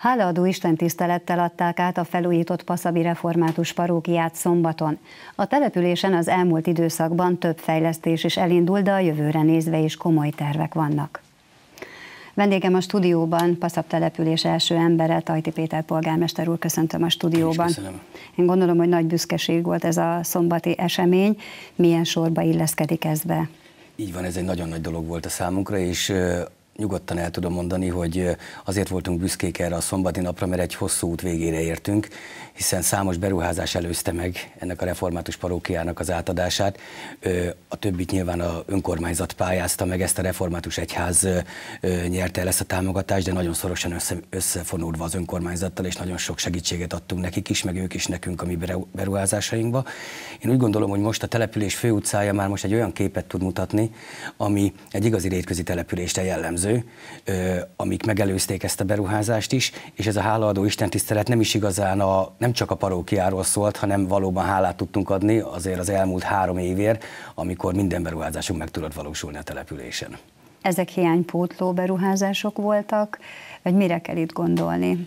hálaadó Isten tisztelettel adták át a felújított Paszabi Református parókiát szombaton. A településen az elmúlt időszakban több fejlesztés is elindult, de a jövőre nézve is komoly tervek vannak. Vendégem a stúdióban, paszab település első embere, Tajti Péter polgármester úr, köszöntöm a stúdióban. Köszönöm. Én gondolom, hogy nagy büszkeség volt ez a szombati esemény. Milyen sorba illeszkedik ez be? Így van, ez egy nagyon nagy dolog volt a számunkra, és nyugodtan el tudom mondani, hogy azért voltunk büszkék erre a szombati napra, mert egy hosszú út végére értünk, hiszen számos beruházás előzte meg ennek a református parókiának az átadását. A többit nyilván a önkormányzat pályázta meg, ezt a református egyház nyerte el ezt a támogatást, de nagyon szorosan össze, összefonódva az önkormányzattal, és nagyon sok segítséget adtunk nekik is, meg ők is nekünk a mi beruházásainkba. Én úgy gondolom, hogy most a település főutcája már most egy olyan képet tud mutatni, ami egy igazi rétközi településre jellemző jellemző, amik megelőzték ezt a beruházást is, és ez a hálaadó istentisztelet nem is igazán a, nem csak a parókiáról szólt, hanem valóban hálát tudtunk adni azért az elmúlt három évért, amikor minden beruházásunk meg tudott valósulni a településen. Ezek hiánypótló beruházások voltak, vagy mire kell itt gondolni?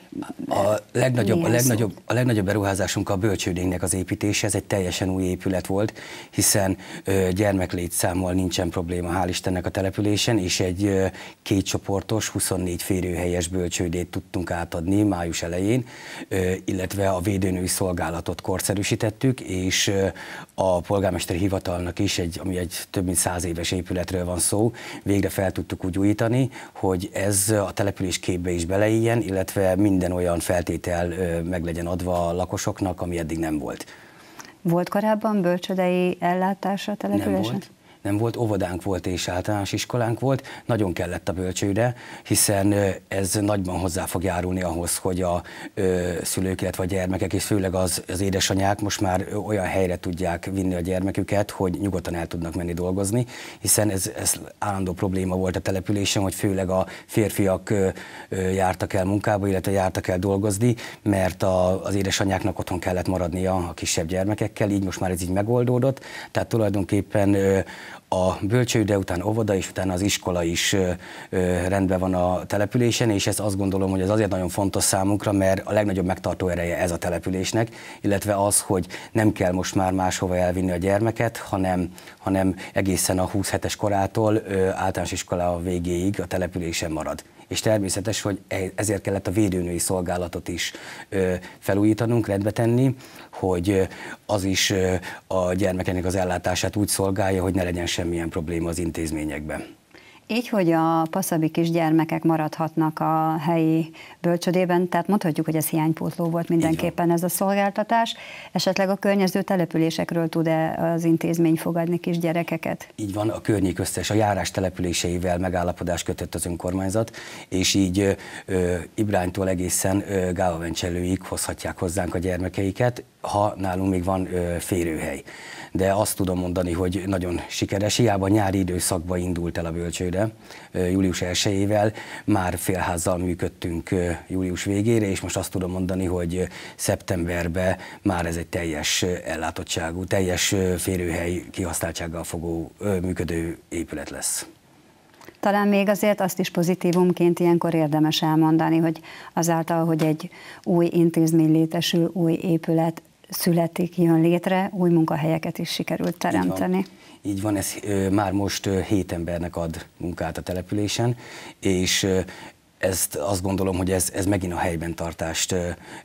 A legnagyobb, a legnagyobb, a legnagyobb beruházásunk a bölcsődénynek az építése, ez egy teljesen új épület volt, hiszen gyermeklétszámmal nincsen probléma, hál' Istennek a településen, és egy kétcsoportos, 24 férőhelyes bölcsődét tudtunk átadni május elején, illetve a védőnői szolgálatot korszerűsítettük, és a polgármester hivatalnak is, egy, ami egy több mint száz éves épületről van szó, végre fel tudtuk úgy újítani, hogy ez a település kép ebbe is beleíjen, illetve minden olyan feltétel meg legyen adva a lakosoknak, ami eddig nem volt. Volt korábban bölcsödei ellátása településen? Nem volt nem volt, óvodánk volt és általános iskolánk volt, nagyon kellett a bölcsőre, hiszen ez nagyban hozzá fog járulni ahhoz, hogy a szülők, illetve a gyermekek, és főleg az, az édesanyák most már olyan helyre tudják vinni a gyermeküket, hogy nyugodtan el tudnak menni dolgozni, hiszen ez, ez állandó probléma volt a településen, hogy főleg a férfiak jártak el munkába, illetve jártak el dolgozni, mert a, az édesanyáknak otthon kellett maradnia a kisebb gyermekekkel, így most már ez így megoldódott, tehát tulajdonképpen a bölcsőde után óvoda, és utána az iskola is rendben van a településen, és ezt azt gondolom, hogy ez azért nagyon fontos számunkra, mert a legnagyobb megtartó ereje ez a településnek, illetve az, hogy nem kell most már máshova elvinni a gyermeket, hanem, hanem egészen a 27-es korától általános iskola a végéig a településen marad és természetes, hogy e, ezért kellett a védőnői szolgálatot is felújítanunk, rendbe tenni, hogy az is a gyermekeknek az ellátását úgy szolgálja, hogy ne legyen semmilyen probléma az intézményekben. Így, hogy a passzabi kisgyermekek maradhatnak a helyi bölcsödében, tehát mondhatjuk, hogy ez hiánypótló volt mindenképpen ez a szolgáltatás. Esetleg a környező településekről tud-e az intézmény fogadni kisgyerekeket? Így van, a környék összes, a járás településeivel megállapodás kötött az önkormányzat, és így ö, Ibránytól egészen Gálavencselőig hozhatják hozzánk a gyermekeiket, ha nálunk még van férőhely. De azt tudom mondani, hogy nagyon sikeres. Hiába nyári időszakban indult el a bölcsőde, július 1 már félházzal működtünk július végére, és most azt tudom mondani, hogy szeptemberben már ez egy teljes ellátottságú, teljes férőhely kihasználtsággal fogó működő épület lesz. Talán még azért azt is pozitívumként ilyenkor érdemes elmondani, hogy azáltal, hogy egy új intézmény létesül, új épület, születik, jön létre, új munkahelyeket is sikerült teremteni. Így van, Így van ez már most hét embernek ad munkát a településen, és ezt azt gondolom, hogy ez, ez megint a helyben tartást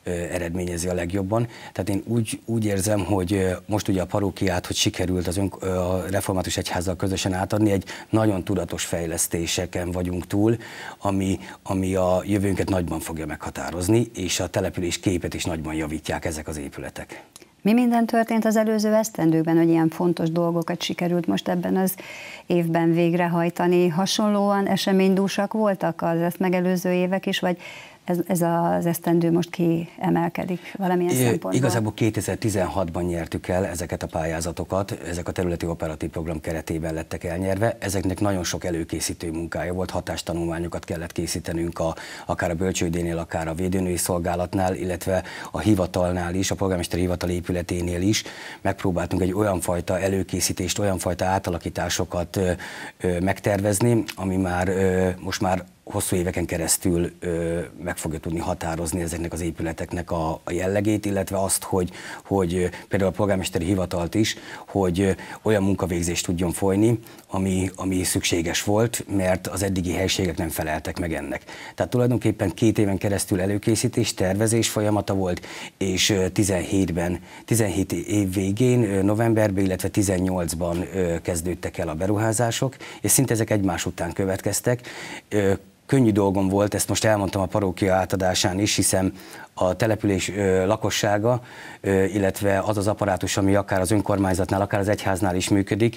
eredményezi a legjobban. Tehát én úgy, úgy érzem, hogy most ugye a parókiát, hogy sikerült az ön, a református egyházzal közösen átadni, egy nagyon tudatos fejlesztéseken vagyunk túl, ami, ami a jövőnket nagyban fogja meghatározni, és a település képet is nagyban javítják ezek az épületek. Mi minden történt az előző esztendőkben, hogy ilyen fontos dolgokat sikerült most ebben az évben végrehajtani? Hasonlóan eseménydúsak voltak az ezt megelőző évek is, vagy ez, ez az esztendő most kiemelkedik valamilyen é, szempontból? Igazából 2016-ban nyertük el ezeket a pályázatokat, ezek a területi operatív program keretében lettek elnyerve. Ezeknek nagyon sok előkészítő munkája volt, hatástanulmányokat kellett készítenünk a, akár a bölcsődénél, akár a védőnői szolgálatnál, illetve a hivatalnál is, a polgármester hivatal épületénél is. Megpróbáltunk egy olyan fajta előkészítést, olyan fajta átalakításokat ö, ö, megtervezni, ami már ö, most már hosszú éveken keresztül ö, meg fogja tudni határozni ezeknek az épületeknek a, a jellegét, illetve azt, hogy, hogy például a polgármesteri hivatalt is, hogy olyan munkavégzést tudjon folyni, ami, ami szükséges volt, mert az eddigi helységek nem feleltek meg ennek. Tehát tulajdonképpen két éven keresztül előkészítés, tervezés folyamata volt, és 17-ben, 17 év végén, novemberben, illetve 18-ban kezdődtek el a beruházások, és szinte ezek egymás után következtek könnyű dolgom volt, ezt most elmondtam a parókia átadásán is, hiszen a település lakossága, illetve az az apparátus, ami akár az önkormányzatnál, akár az egyháznál is működik,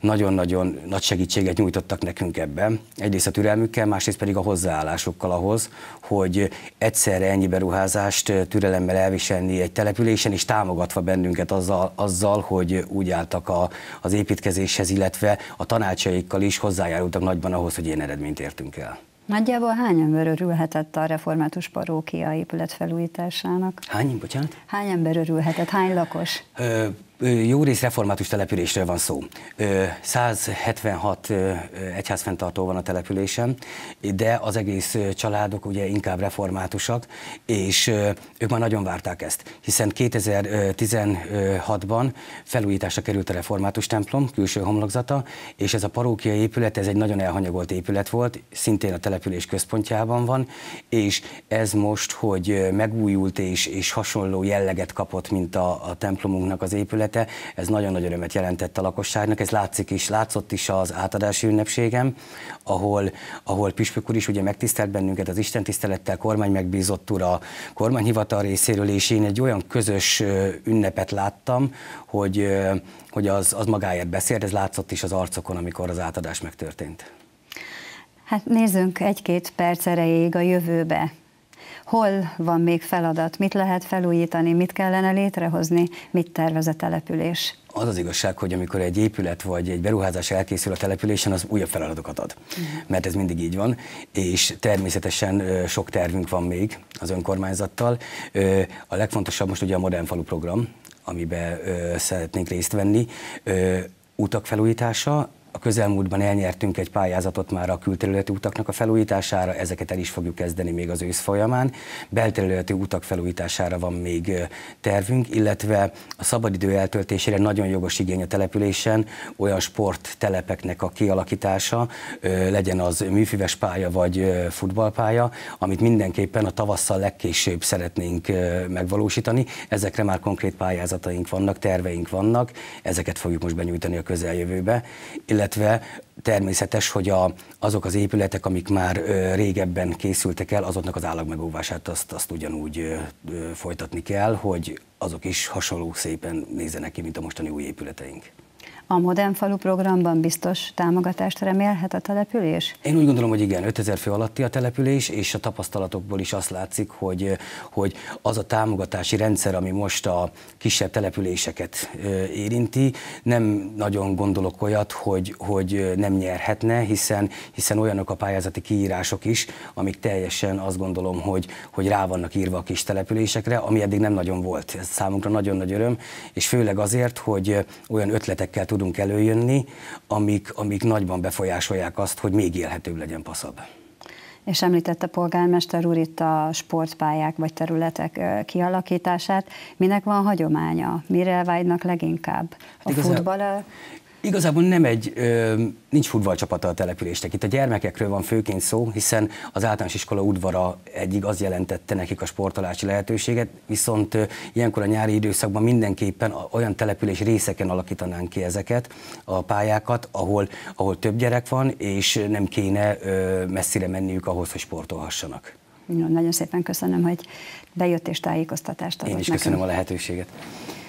nagyon-nagyon nagy segítséget nyújtottak nekünk ebben. Egyrészt a türelmükkel, másrészt pedig a hozzáállásokkal ahhoz, hogy egyszerre ennyi beruházást türelemmel elviselni egy településen, és támogatva bennünket azzal, azzal hogy úgy álltak a, az építkezéshez, illetve a tanácsaikkal is hozzájárultak nagyban ahhoz, hogy ilyen eredményt értünk el. Nagyjából hány ember örülhetett a református parókia épület felújításának? Hány, bocsánat? Hány ember örülhetett? Hány lakos? Ö, jó rész református településről van szó. 176 egyházfenntartó van a településen, de az egész családok ugye inkább reformátusak, és ők már nagyon várták ezt, hiszen 2016-ban felújításra került a református templom külső homlokzata, és ez a parókia épület, ez egy nagyon elhanyagolt épület volt, szintén a település központjában van, és ez most, hogy megújult és, és hasonló jelleget kapott, mint a, a templomunknak az épület, területe, ez nagyon nagy örömet jelentett a lakosságnak, ez látszik is, látszott is az átadási ünnepségem, ahol, ahol Püspök úr is ugye megtisztelt bennünket az Isten tisztelettel, kormány megbízott ura, kormányhivatal részéről, és én egy olyan közös ünnepet láttam, hogy, hogy az, az magáért beszél, ez látszott is az arcokon, amikor az átadás megtörtént. Hát nézzünk egy-két perc erejéig a jövőbe hol van még feladat, mit lehet felújítani, mit kellene létrehozni, mit tervez a település. Az az igazság, hogy amikor egy épület vagy egy beruházás elkészül a településen, az újabb feladatokat ad. Mm. Mert ez mindig így van, és természetesen sok tervünk van még az önkormányzattal. A legfontosabb most ugye a Modern Falu program, amiben szeretnénk részt venni, utak felújítása, a közelmúltban elnyertünk egy pályázatot már a külterületi utaknak a felújítására, ezeket el is fogjuk kezdeni még az ősz folyamán. Belterületi utak felújítására van még tervünk, illetve a szabadidő eltöltésére nagyon jogos igény a településen, olyan sporttelepeknek a kialakítása, legyen az műfüves pálya vagy futballpálya, amit mindenképpen a tavasszal legkésőbb szeretnénk megvalósítani. Ezekre már konkrét pályázataink vannak, terveink vannak, ezeket fogjuk most benyújtani a közeljövőbe, illetve illetve természetes, hogy a, azok az épületek, amik már ö, régebben készültek el, azoknak az állagmegóvását azt, azt ugyanúgy ö, ö, folytatni kell, hogy azok is hasonló szépen nézzenek ki, mint a mostani új épületeink. A Modern Falu programban biztos támogatást remélhet a település? Én úgy gondolom, hogy igen, 5000 fő alatti a település, és a tapasztalatokból is azt látszik, hogy, hogy az a támogatási rendszer, ami most a kisebb településeket érinti, nem nagyon gondolok olyat, hogy, hogy nem nyerhetne, hiszen, hiszen olyanok a pályázati kiírások is, amik teljesen azt gondolom, hogy, hogy rá vannak írva a kis településekre, ami eddig nem nagyon volt. Ez számunkra nagyon nagy öröm, és főleg azért, hogy olyan ötletekkel tudunk előjönni, amik, amik nagyban befolyásolják azt, hogy még élhetőbb legyen Paszab. És említette polgármester úr itt a sportpályák vagy területek kialakítását. Minek van hagyománya? Mire vágynak leginkább? Hát a igazán, futball? Igazából nem egy, ö, nincs futballcsapata a településnek. Itt a gyermekekről van főként szó, hiszen az általános iskola udvara egyik az jelentette nekik a sportolási lehetőséget, viszont ö, ilyenkor a nyári időszakban mindenképpen olyan település részeken alakítanánk ki ezeket a pályákat, ahol, ahol több gyerek van, és nem kéne ö, messzire menniük ahhoz, hogy sportolhassanak. Nagyon szépen köszönöm, hogy bejött és tájékoztatást adott Én is nekünk. köszönöm a lehetőséget.